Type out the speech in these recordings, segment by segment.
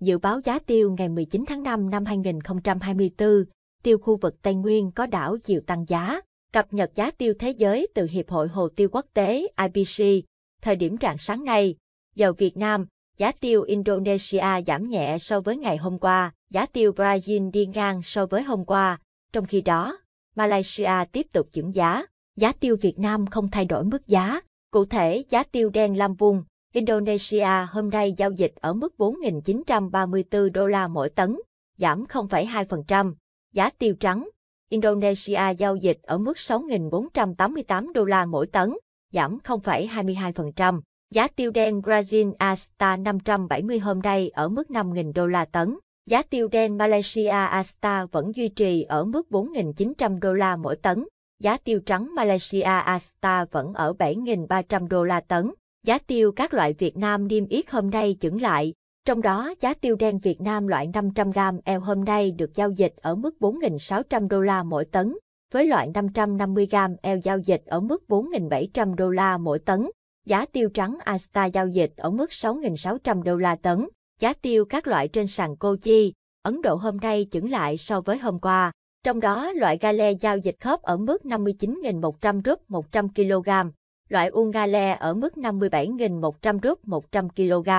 Dự báo giá tiêu ngày 19 tháng 5 năm 2024, tiêu khu vực Tây Nguyên có đảo chiều tăng giá. Cập nhật giá tiêu thế giới từ Hiệp hội Hồ tiêu Quốc tế IPC. Thời điểm rạng sáng nay, dầu Việt Nam, giá tiêu Indonesia giảm nhẹ so với ngày hôm qua, giá tiêu Brazil đi ngang so với hôm qua. Trong khi đó, Malaysia tiếp tục chững giá. Giá tiêu Việt Nam không thay đổi mức giá. Cụ thể, giá tiêu đen Lam Vung Indonesia hôm nay giao dịch ở mức 4.934 đô la mỗi tấn, giảm 0,2%. Giá tiêu trắng, Indonesia giao dịch ở mức 6.488 đô la mỗi tấn, giảm 0,22%. Giá tiêu đen Brazil Asta 570 hôm nay ở mức 5.000 đô la tấn. Giá tiêu đen Malaysia Asta vẫn duy trì ở mức 4.900 đô la mỗi tấn. Giá tiêu trắng Malaysia Asta vẫn ở 7.300 đô la tấn giá tiêu các loại Việt Nam niêm yết hôm nay chững lại, trong đó giá tiêu đen Việt Nam loại 500g eo hôm nay được giao dịch ở mức 4.600 đô la mỗi tấn, với loại 550g eo giao dịch ở mức 4.700 đô la mỗi tấn, giá tiêu trắng Asta giao dịch ở mức 6.600 đô la tấn, giá tiêu các loại trên sàn Koji, Ấn Độ hôm nay chững lại so với hôm qua, trong đó loại gale giao dịch khớp ở mức 59.100 rúp 100 kg, loại Ungale ở mức 57.100 rúp 100 kg.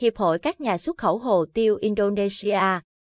Hiệp hội các nhà xuất khẩu hồ tiêu Indonesia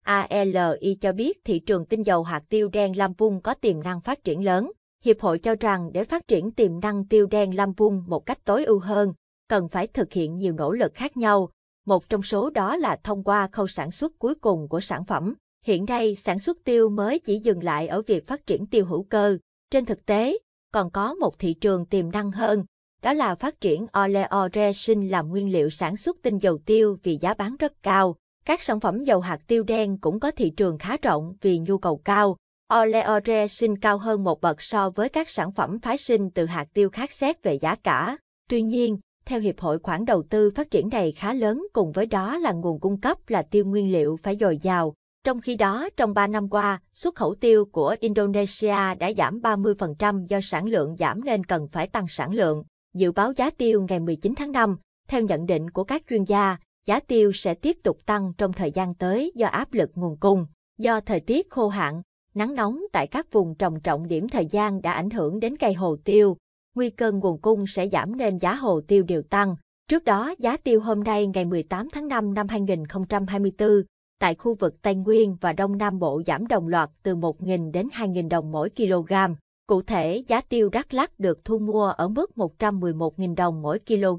ALI cho biết thị trường tinh dầu hạt tiêu đen Lampung có tiềm năng phát triển lớn. Hiệp hội cho rằng để phát triển tiềm năng tiêu đen Lampung một cách tối ưu hơn, cần phải thực hiện nhiều nỗ lực khác nhau. Một trong số đó là thông qua khâu sản xuất cuối cùng của sản phẩm. Hiện nay, sản xuất tiêu mới chỉ dừng lại ở việc phát triển tiêu hữu cơ. Trên thực tế, còn có một thị trường tiềm năng hơn, đó là phát triển oleo resin làm nguyên liệu sản xuất tinh dầu tiêu vì giá bán rất cao. Các sản phẩm dầu hạt tiêu đen cũng có thị trường khá rộng vì nhu cầu cao. Oleo resin cao hơn một bậc so với các sản phẩm phái sinh từ hạt tiêu khác xét về giá cả. Tuy nhiên, theo hiệp hội khoản đầu tư phát triển này khá lớn cùng với đó là nguồn cung cấp là tiêu nguyên liệu phải dồi dào, trong khi đó, trong 3 năm qua, xuất khẩu tiêu của Indonesia đã giảm 30% do sản lượng giảm nên cần phải tăng sản lượng. Dự báo giá tiêu ngày 19 tháng 5, theo nhận định của các chuyên gia, giá tiêu sẽ tiếp tục tăng trong thời gian tới do áp lực nguồn cung. Do thời tiết khô hạn, nắng nóng tại các vùng trồng trọng điểm thời gian đã ảnh hưởng đến cây hồ tiêu, nguy cơ nguồn cung sẽ giảm nên giá hồ tiêu đều tăng. Trước đó, giá tiêu hôm nay ngày 18 tháng 5 năm 2024 tại khu vực Tây Nguyên và Đông Nam Bộ giảm đồng loạt từ 1.000 đến 2.000 đồng mỗi kg. Cụ thể, giá tiêu Đắk lắc được thu mua ở mức 111.000 đồng mỗi kg,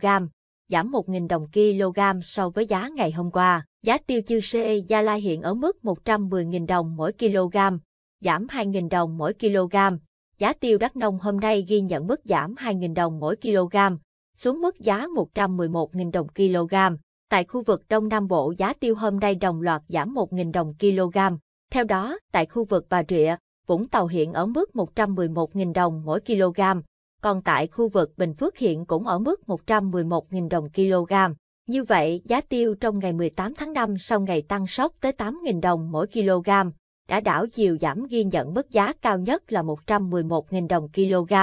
giảm 1.000 đồng kg so với giá ngày hôm qua. Giá tiêu Chư Sê Gia Lai hiện ở mức 110.000 đồng mỗi kg, giảm 2.000 đồng mỗi kg. Giá tiêu Đắk Nông hôm nay ghi nhận mức giảm 2.000 đồng mỗi kg, xuống mức giá 111.000 đồng kg. Tại khu vực Đông Nam Bộ giá tiêu hôm nay đồng loạt giảm 1.000 đồng kg. Theo đó, tại khu vực Bà Rịa, Vũng Tàu hiện ở mức 111.000 đồng mỗi kg, còn tại khu vực Bình Phước hiện cũng ở mức 111.000 đồng kg. Như vậy, giá tiêu trong ngày 18 tháng 5 sau ngày tăng sốc tới 8.000 đồng mỗi kg, đã đảo chiều giảm ghi nhận mức giá cao nhất là 111.000 đồng kg.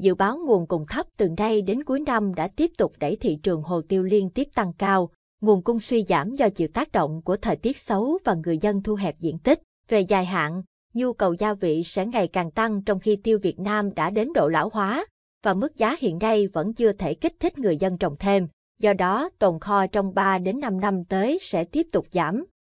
Dự báo nguồn cung thấp từ nay đến cuối năm đã tiếp tục đẩy thị trường hồ tiêu liên tiếp tăng cao nguồn cung suy giảm do chịu tác động của thời tiết xấu và người dân thu hẹp diện tích. Về dài hạn, nhu cầu gia vị sẽ ngày càng tăng trong khi tiêu Việt Nam đã đến độ lão hóa và mức giá hiện nay vẫn chưa thể kích thích người dân trồng thêm. Do đó, tồn kho trong 3 đến 5 năm tới sẽ tiếp tục giảm.